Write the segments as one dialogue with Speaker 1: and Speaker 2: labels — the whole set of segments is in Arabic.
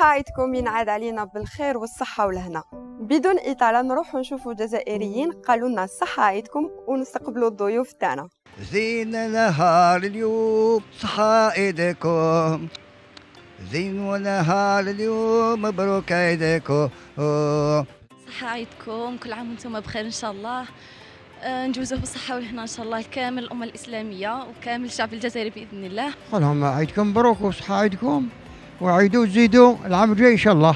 Speaker 1: عيدكم ينعاد علينا بالخير والصحة والهنا بدون إطالة نروح نشوفوا جزائريين قالوا لنا عيدكم ونستقبلوا الضيوف تاعنا
Speaker 2: زين نهار
Speaker 1: اليوم صحة عيدكم زين ونهار اليوم مبروك عيدكم صحة عيدكم كل عام وانتم بخير ان شاء الله أه، نجوزه بالصحه والهنا ان شاء الله كامل الامه الاسلاميه وكامل الشعب الجزائري باذن الله
Speaker 2: قلهم عيدكم مبروك وصحه عيدكم وعيدوا زيدوا العام الجاي ان شاء الله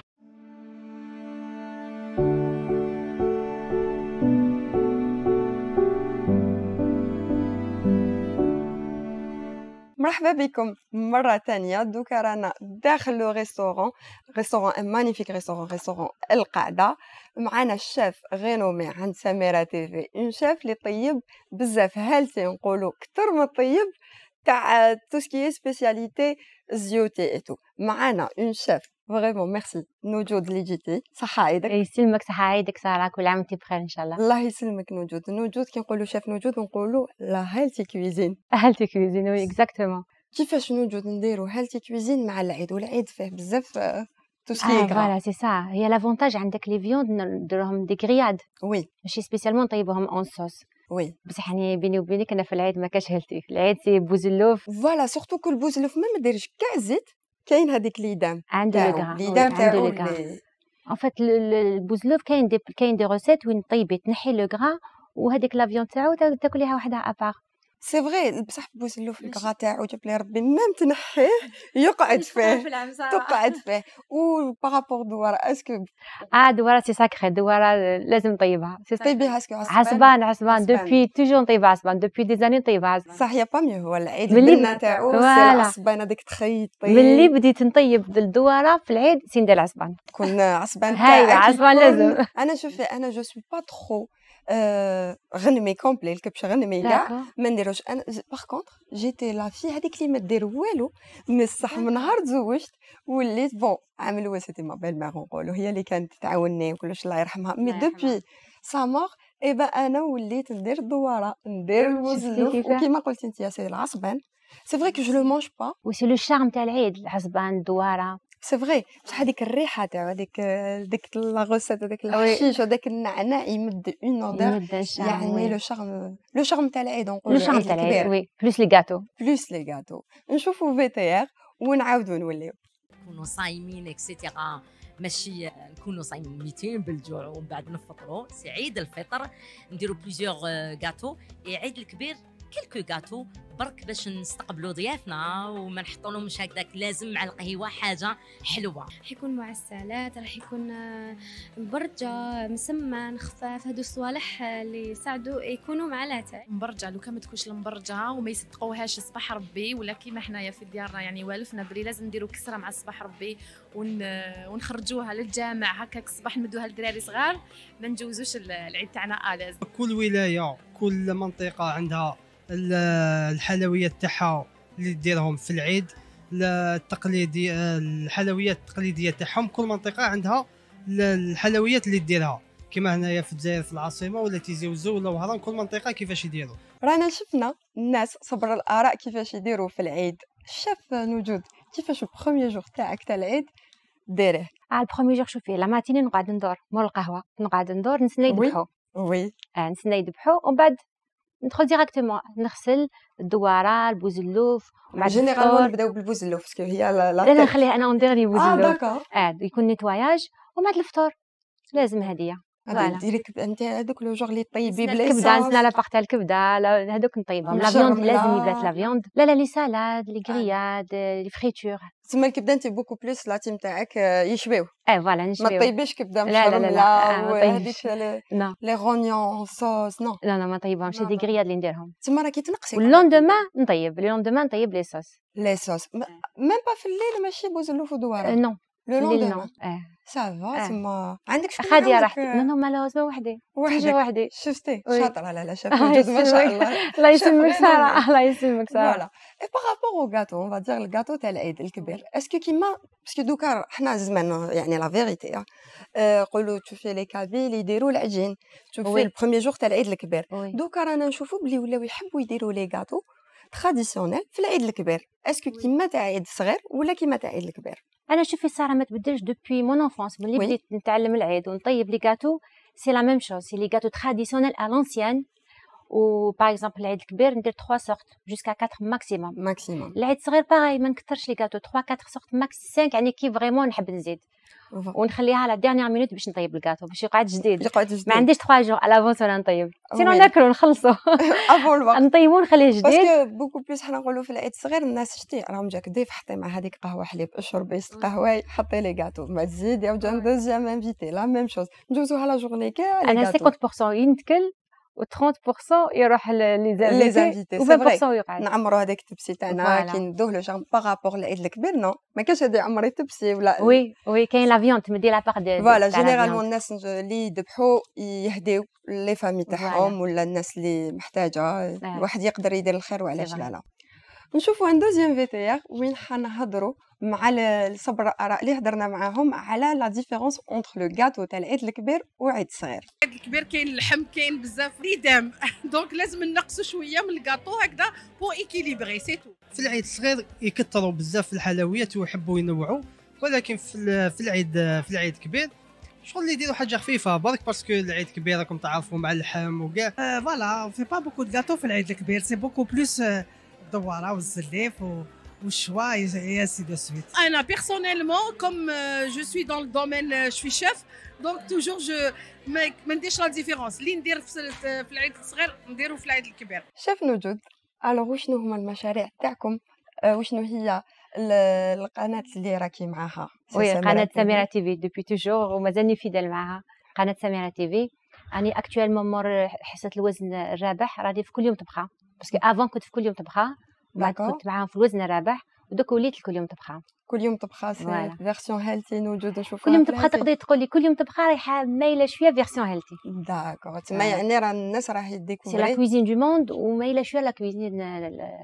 Speaker 1: مرحبا بكم مرة تانية دوكا رانا داخل لو ريستورون ريستورون مانيفيك ريستورون ريستورون القاعدة معانا الشيف غينومي عند سميرة تيفي شيف اللي طيب بزاف هالتي نقولو كتر من طيب تاع تو ce qui est زيوتي et tout معانا اون شيف فريمون ميرسي نوجود اللي جيتي صحة عيدك يسلمك صحة عيدك سارة كل عام وانت بخير ان شاء الله الله يسلمك نوجود نوجود كي نقولوا شيف نوجود نقولوا لا هيلتي كويزين هيلتي
Speaker 2: كويزين وي اكزاكتومون كيفاش نوجود نديرو هيلتي كويزين مع العيد والعيد فيه بزاف تو ce qui ah, est gras. Voilà, c'est ça. عندك لي فيوند نديروهم دي grillades. وي ماشي سبيسيالمون نطيبوهم اون صوص وي بصح يعني بيني وبينك انا في العيد ما كاش هلتي في العيد سي بوزلوف فوالا سورتو كو بوزلوف ما مديرش كاع زيت كاين هذيك ليدام عنده لي ليدام تاعو ان فات البوزلوف كاين دي كاين دي روسيت وين طيبي تنحي لو غرا وهذيك لافيون تاعو تاكليها وحدها ابار سي فغي بصح في الكغا تاعو جاب لي ربي ميم تنحيه يقعد فيه تقعد فيه
Speaker 1: و بارابور دوار اسكو
Speaker 2: اه دوار سي ساكري دوار لازم نطيبها سي طيبيها اسكو عصبان عصبان دوبوي توجور نطيبها عصبان دوبوي دي زاني نطيبها عصبان صح يا با ميو هو العيد البنة تاعو العصبان
Speaker 1: هذاك تخيط طيب ملي
Speaker 2: بديت نطيب الدوار في العيد سي ندير عصبان كون عصبان هاي عصبان لازم
Speaker 1: انا شوفي انا جو سوي با تخو آه، غنمي كومبلي الكبشه غنمي كاع ما نديروش انا باغ كونتر جيتي لا في هذيك اللي ما دير والو بصح من نهار تزوجت وليت بون عام الاول سيتي ما بال ما نقولوا هي اللي كانت تعاوني وكلش الله يرحمها مي دوبوي سا مور ايبا انا وليت ندير الدواره ندير المزلوف وكيما قلتي انت يا سيدي العصبان سي فري كو جو لو مونج با وسي لو شارم تاع العيد العصبان الدواره سي فغي بصح هذيك الريحه تاعو هذيك ديك لا غوسيت هذاك الحشيش
Speaker 2: وهذاك النعناع يمد اون اودور يعني لو شارم لو شارم تاع العيد نقول لو شارم تاع العيد وي بلوس لي غاتو
Speaker 1: بلوس لي غاتو نشوفو في تي ار ونعاودو نوليو
Speaker 2: نكونو صايمين اكسيتيرا ماشي نكونو صايمين ميتين بالجوع ومن بعد نفطرو سي عيد الفطر نديرو بليزيوغ غاتو euh, عيد الكبير كيلكو كاتو برك باش نستقبلوا ضيافنا وما نحطوا لهمش هكذاك لازم مع القهوه حاجه حلوه راح يكون معسلات راح يكون آه، مبرجه مسمن خفاف هادو الصوالح آه، اللي يساعدوا يكونوا مع الاتاي مبرجه لو كان ما تكونش المبرجه وما يصدقوهاش صباح ربي ولا كيما حنايا في ديارنا يعني والفنا بلي لازم نديروا كسره مع صباح ربي ون... آه، ونخرجوها للجامع هكاك الصباح نمدوها لدراري صغار ما نجوزوش العيد تاعنا الاز كل ولايه كل منطقه عندها الحلويات تاعها اللي ديرهم في العيد التقليدي الحلويات التقليديه تاعهم كل منطقه عندها الحلويات اللي ديرها كما هنايا في الجزائر في العاصمه ولا تيزي وزو ولا وهران كل منطقه كيفاش يديروا
Speaker 1: رانا شفنا الناس صبر الاراء
Speaker 2: كيفاش يديروا في العيد شاف نجود كيفاش بخومي جوغ تاعك تاع العيد ديريه على البرومي جوغ شوفي لا ماتيني نقعد ندور مور القهوه نقعد ندور نسنى يذبحوا وي آه نسنى يذبحوا ومن بعد ندخل ديراكتومون نغسل الدواره البوزلوف مع جينيرالمون نبداو
Speaker 1: بالبوزلوف باسكو هي لا
Speaker 2: لا نخليها انا اون ديرني بوزلوف اه داكور اه يكون نيتواياج ومع الفطور لازم هديه هذا فوالا. ندير انت هذوك لو جوغ اللي طيبي بلا الكبده نسنا لا بارتي الكبده هذوك نطيبهم لا فيوند لازم يبات لا فيوند لا لا لي سالاد لي غرياد لي فريتور تسمى الكبده انت بوكو بلوس لاطيم تاعك آه، يشبيو اي فوالا نشبيو ما طيبيش كبده لا لا مشرمله آه، وهذيك لي غونيون صوص نو لا لا ما طيبهمش دي غرياد اللي نديرهم تسمى راكي تنقصي واللوندوما نطيب اللوندوما نطيب لي صوص لي صوص إيه.
Speaker 1: ميم با في الليل ماشي بوز اللوف ودوار آه، نو
Speaker 2: لو لوندومان سافا تما عندك شكون خاديه راحتي نو نو ما وحدي وحدي وحدي شفتي شاطره لا لا شاطره ما شاء الله الله يسمك ساره الله
Speaker 1: يسلمك ساره فوالا اي باغابوغ او كاتو اون فادير الغاتو تاع العيد الكبير اسكو كيما باسكو دوكا حنا زمان يعني لا فيغيتي قولوا تشوفي لي كافي اللي يديروا العجين تشوفي البروميي جور تاع العيد الكبير دوكا رانا نشوفوا بلي ولاو يحبوا يديروا لي كاتو تراديسيونيل
Speaker 2: في العيد الكبير اسكو كيما تاع عيد صغير ولا كيما تاع عيد الكبير انا شوفي ساره ما تبدلش دوبوي مون انفونس ملي oui. بديت نتعلم العيد ونطيب لي كاتو سي لا ميم شوز سي لي كاتو تراديسيونيل ا لونسيان و باغ اكزومبل العيد الكبير ندير 3 سورت جوسكا 4 ماكسيموم ماكسيموم العيد الصغير باغي ما نكثرش لي كاتو 3 4 سورت ماكس 5 يعني كي فريمون نحب نزيد ونخليها على ديرنيير مينوت باش نطيب الكاتو باش يقعد جديد يقعد جديد ما عنديش 3 جور على فونس ولا نطيب سينو ناكلو نخلصو افون الوقت نطيبو ونخليه جديد باسكو بوكو بليس حنا
Speaker 1: نقولو في العيد الصغير الناس شتي راهم جاك ضيف حطي مع هذيك قهوه حليب اشربي يست حطي لي كاتو ما تزيد يا وجان دوزيام انفيتي لا ميم شوز ندوزوها لا جورني كامل انا 50% ينتكل و30% يروح لي زانفيتي سي يقعد نعمروا هذاك التبسي تاعنا كي ندوه لو جام بارابور العيد الكبير نو ما كانش هذه عمري تبسي ولا وي
Speaker 2: وي كاين لا فيون تمدي لا باغ دي فوالا جينيرالمون
Speaker 1: الناس اللي يذبحوا يهديو لي فامي تاعهم ولا الناس اللي محتاجه الواحد يقدر يدير الخير وعلاش لا لا نشوفوا ان دوزيام فيتيار وين حنهضروا مع الصبر الاراء اللي هضرنا معاهم على لا ديفيرونس اونتر لو غاتو تاع العيد الكبير وعيد صغير العيد الكبير كاين اللحم كاين بزاف دام دونك لازم نقصوا شويه من الكاطو هكذا بو ايكيليبري
Speaker 2: سي تو في العيد الصغير يكثروا بزاف الحلويات ويحبوا ينوعوا ولكن في في العيد في العيد الكبير شغل اللي يديروا حاجه خفيفه برك باسكو العيد الكبير راكم تعرفوا مع اللحم وكاع آه، فوالا في با بوكو دو غاتو في العيد الكبير سي بوكو بلوس الدواره والزليف و... وشوا يا سيدي سويت
Speaker 1: انا بيرسونيلمون كوم جو سوي دون الدومين جو سوي شيف دونك توجور جو ما نديرش لا ديفيرونس اللي ندير في العيد الصغير نديرو في العيد الكبير شيف نوجود الوغ وشنو هما المشاريع
Speaker 2: تاعكم وشنو هي القناه اللي راكي معاها وي قناه سميره تي في دوبي توجور ومازالني فيدال معاها قناه سميره تي في راني اكtuellement مور حصه الوزن الرابح راني في كل يوم طبخة باسكو افون كنت في كل يوم طبخه بعد كنت معاهم في الوزن الرابح ودوك وليت كل يوم طبخه كل يوم طبخه سي فيرسيون هيلثي نوجد نشوف كل يوم طبخه تقدري تقولي كل يوم طبخه رايحه مايله شويه فيرسيون هيلثي داكور تما يعني راه الناس راه يديكو سي لا كويزين دو موند ومايله شويه لا كويزين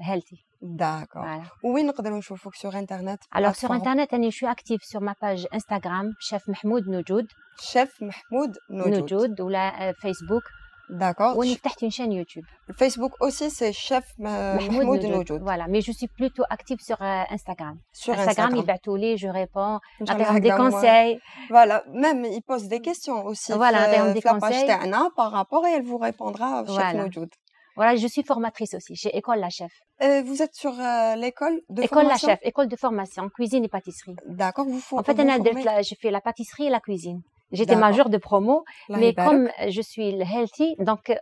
Speaker 2: هيلثي داكور وين نقدروا نشوفوك سوغ انترنت الوغ سوغ انترنت انا شو اكتيف سوغ ما باج انستغرام شيف محمود نوجود شيف محمود نوجود نوجود ولا فيسبوك D'accord. On une chaîne YouTube. Facebook aussi, c'est chef euh, Mahmoud Noujoud. Voilà, mais je suis plutôt active sur euh, Instagram. Sur Instagram, il va tous les, je réponds, des conseils.
Speaker 1: Voilà, même il pose des questions aussi. Voilà, ben, des conseils.
Speaker 2: par rapport et elle vous répondra, chef Noujoud. Voilà, je suis formatrice aussi chez École La Chef. vous êtes sur euh, l'école de formation École La Chef, école de formation, cuisine et pâtisserie. D'accord, vous En fait, en fait fait la pâtisserie et la cuisine. J'étais majeure de promo, mais comme je suis healthy, donc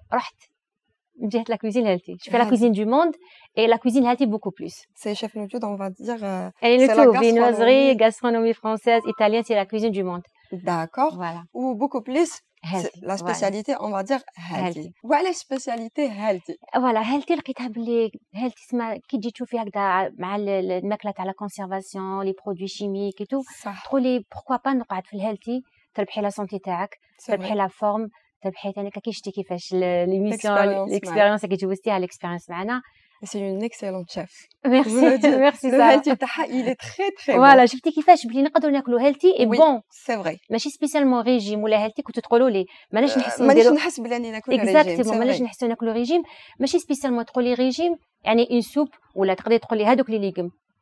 Speaker 2: la cuisine healthy. Je fais la cuisine du monde et la cuisine healthy beaucoup plus. C'est chef Nutut, on va dire. Et euh, Elle est, viennoiserie, gastronomie française, italienne, c'est la cuisine du monde. D'accord. Ou beaucoup plus. Healthy, la spécialité, on va dire healthy. Voilà la spécialité healthy. Voilà, healthy, le kitab اللي healthy اسمها كي تجي تشوفي le مع الماكله تاع la conservation, les produits chimiques et tout. les pourquoi pas نقعد le healthy. تربحي لا سونتي تاعك تربحي لا فورم تربحي ثاني كي شتي كيفاش ليميسيون ليكسبيريونس كي تجوزتيها على الاكسبيريونس معنا سي اون اكسلونت شيف ميرسي ميرسي سا الهيلتي تاعها ايلي تري تري فوالا شفتي كيفاش بلي نقدروا ناكلوا هيلتي اي بون سي فري ماشي سبيسيالمون ريجيم ولا هيلتي كنت تقولوا لي ماناش euh, نحس ماناش نحس
Speaker 1: بلي ناكل ريجيم اكزاكتومون مانيش نحس
Speaker 2: ناكل ريجيم ماشي سبيسيالمون تقولي ريجيم يعني اون سوب ولا تقدري تقولي هذوك لي ليغوم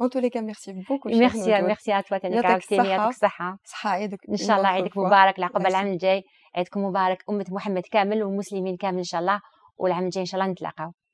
Speaker 2: En tous les cas, merci beaucoup. Merci, merci à toi, Tanika. عاوتاني يعطيك الصحة. صحة عيدك. إن شاء الله عيدك مبارك العقبة العام الجاي عيدكم مبارك أمة محمد كامل ومسلمين كامل إن شاء الله والعام الجاي إن شاء الله نتلاقاو.